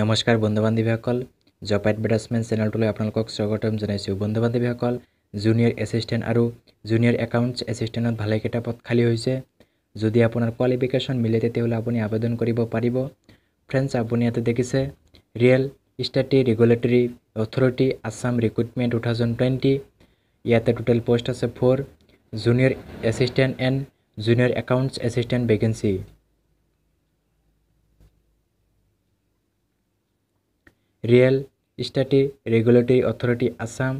নমস্কাৰ বন্ধু বান্ধৱীসকল job advertisement চেনেলটোলৈ আপোনালোকক স্বাগতম জনাইছোঁ বন্ধু বান্ধৱীসকল জুনিয়ৰ এছিষ্টেণ্ট আৰু জুনিয়ৰ একাউণ্টছ এছিষ্টেণ্টত ভালেকেইটা পদ খালী হৈছে যদি আপোনাৰ কোৱালিফিকেশ্যন মিলে তেতিয়াহ'লে আপুনি আবেদন কৰিব পাৰিব ফ্ৰেণ্ডছ আপুনি ইয়াতে দেখিছে real estate regulatory authority Assam recruitment two thousand twenty ইয়াতে টোটেল প'ষ্ট আছে for junior assistant and junior accounts assistant vacancy real estate regulatory authority Assam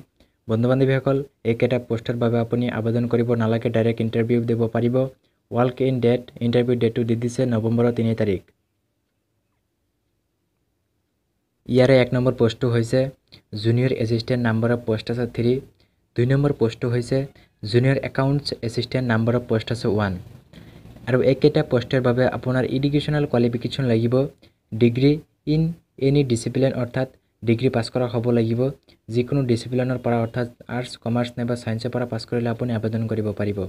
বন্ধু বান্ধৱীসকল এইকেইটা পোষ্টৰ বাবে আপুনি আবেদন কৰিব নালাগে ডাইৰেক্ট ইণ্টাৰভিউ দিব পাৰিব ৱাল্ক ইন ডেট ইণ্টাৰভিউ ডেটটো দি দিছে নৱেম্বৰৰ তিনি তাৰিখ ইয়াৰে এক নম্বৰ পোষ্টটো হৈছে জুনিয়ৰ এচিষ্টেণ্ট নাম্বাৰৰ পোষ্ট আছে থ্ৰী দুই নম্বৰ পোষ্টটো হৈছে জুনিয়ৰ একাউণ্টছ এচিষ্টেণ্ট নাম্বাৰৰ পোষ্ট আছে ওৱান আৰু এইকেইটা পোষ্টৰ বাবে আপোনাৰ এডুকেশ্যনেল কোৱালিফিকেশ্যন লাগিব ডিগ্ৰী ইন এনি ডিচিপ্লিন অৰ্থাৎ ডিগ্ৰী পাছ কৰা হ'ব লাগিব যিকোনো ডিচিপ্লিনৰ পৰা অৰ্থাৎ আৰ্টছ কমাৰ্চ নাইবা ছায়েন্সৰ পৰা পাছ কৰিলে আপুনি আবেদন কৰিব পাৰিব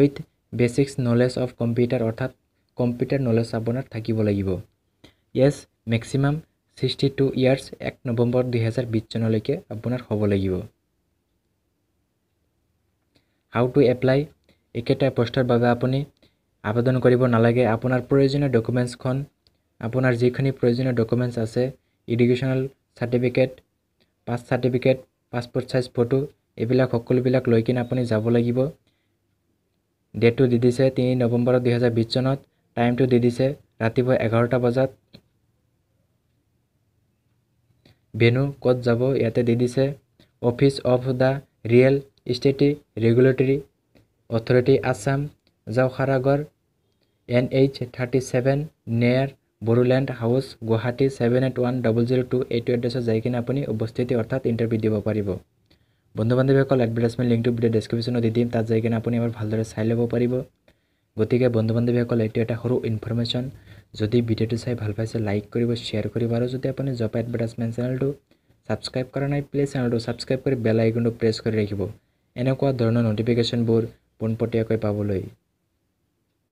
with basics knowledge of computer অৰ্থাৎ কম্পিউটাৰ নলেজ আপোনাৰ থাকিব লাগিব yes maximum sixty two years এক নৱেম্বৰ দুহেজাৰ বিছ চনলৈকে আপোনাৰ হ'ব লাগিব হাউ টু এপ্লাই একেটা পষ্টৰ বাবে আপুনি আবেদন কৰিব নালাগে আপোনাৰ প্ৰয়োজনীয় ডকুমেণ্টছখন আপোনাৰ যিখিনি প্ৰয়োজনীয় ডকুমেণ্টছ আছে educational certificate pass certificate passport size photo এইবিলাক সকলোবিলাক লৈ কিনে আপুনি যাব লাগিব ডেটটো দি দিছে তিনি নৱেম্বৰ দুহেজাৰ বিছ চনত টাইমটো দি দিছে ৰাতিপুৱা এঘাৰটা বজাত ভেনু ক'ত যাব ইয়াতে দি দিছে office of the real estate regulatory authority Assam জাওখাৰাগড় N H thirty seven near Bodoland house Guwahati seven eight one double zero' two এইটো এড্ৰেছত যাই কিনে আপুনি উপস্থিতি অৰ্থাৎ ইণ্টাৰভিউ দিব পাৰিব বন্ধু বান্ধৱীসকল এডভাৰ্টাইজমেণ্ট লিংকটো ভিডিঅ' ডেছক্ৰিপশ্যনত দি দিম তাত যাই কিনে আপুনি এবাৰ ভালদৰে চাই ল'ব পাৰিব গতিকে বন্ধু বান্ধৱীসকল এইটো এটা সৰু ইনফৰ্মেশ্যন যদি ভিডিঅ'টো চাই ভাল পাইছে লাইক কৰিব শ্বেয়াৰ কৰিব আৰু যদি আপুনি জপ এডভাৰ্টাইজমেণ্ট চেনেলটো ছাবস্ক্ৰাইব কৰা নাই প্লিজ চেনেলটো ছাবস্ক্ৰাইব কৰি বেল আইকনটো প্ৰেছ কৰি ৰাখিব এনেকুৱা ধৰণৰ নটিফিকেশ্যনবোৰ পোনপটীয়াকৈ পাবলৈ